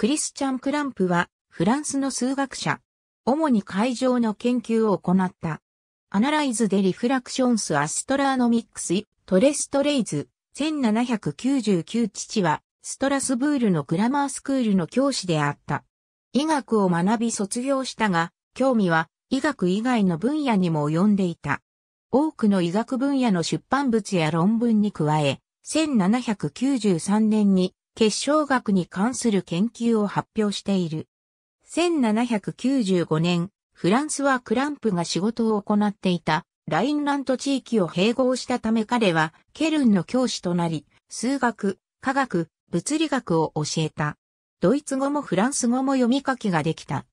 クリスチャン・クランプは、フランスの数学者、主に会場の研究を行った。アナライズ・デ・リフラクションス・アストラーノミックス・トレストレイズ、1799父は、ストラスブールのグラマースクールの教師であった。医学を学び卒業したが、興味は医学以外の分野にも及んでいた。多くの医学分野の出版物や論文に加え、1793年に結晶学に関する研究を発表している。1795年、フランスはクランプが仕事を行っていたラインラント地域を併合したため彼はケルンの教師となり、数学、科学、物理学を教えた。ドイツ語もフランス語も読み書きができた。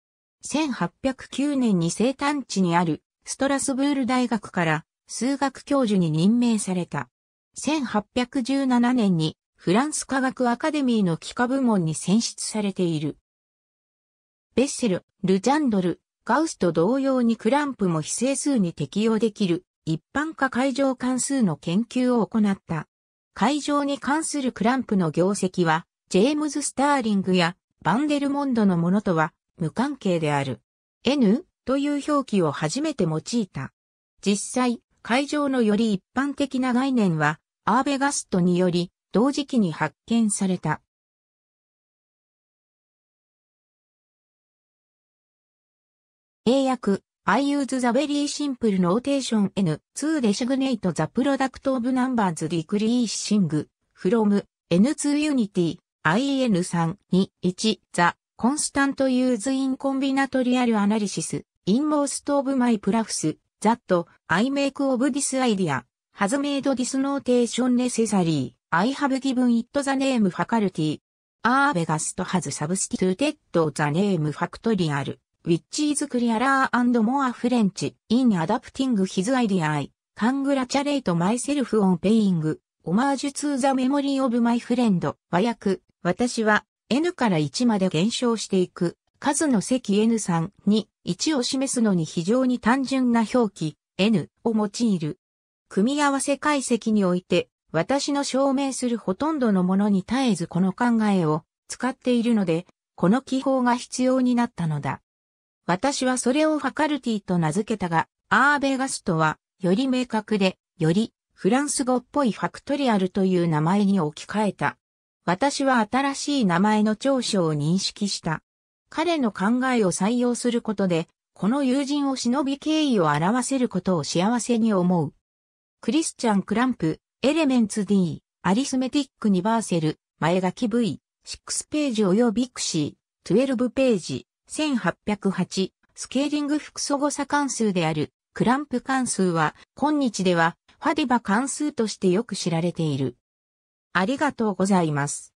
1809年に生誕地にあるストラスブール大学から数学教授に任命された。1817年にフランス科学アカデミーの幾何部門に選出されている。ベッセル、ルジャンドル、ガウスと同様にクランプも非整数に適用できる一般化会場関数の研究を行った。会場に関するクランプの業績は、ジェームズ・スターリングやバンデルモンドのものとは無関係である。N という表記を初めて用いた。実際、会場のより一般的な概念は、アーベガストにより、同時期に発見された。英訳 I use the very simple notation N to designate the product of numbers decreasing from N2 unity IN3 に1 the constant use in combinatorial analysis in most of my profs that I make of this idea has made this notation necessary I have given it the name faculty. アーベガス r ハズサブスティトゥテッドザネームファクトリアル、ウィッチー c h i アラーアンドモアフレンチ、インアダプティングヒズアイディアイ、カングラチャレ p トマイセルフオンペイング、オマージュツーザメモリーオブマイフレンド、和訳、私は N から1まで減少していく、数の積 N3 に1を示すのに非常に単純な表記、N を用いる。組み合わせ解析において、私の証明するほとんどのものに絶えずこの考えを使っているので、この記法が必要になったのだ。私はそれをファカルティと名付けたが、アーベガストは、より明確で、よりフランス語っぽいファクトリアルという名前に置き換えた。私は新しい名前の長所を認識した。彼の考えを採用することで、この友人を忍び敬意を表せることを幸せに思う。クリスチャン・クランプ、エレメンツ D、アリスメティックニバーセル、前書き V、6ページ及びクシー、12ページ、1808、スケーリング複素誤差関数である、クランプ関数は、今日では、ファディバ関数としてよく知られている。ありがとうございます。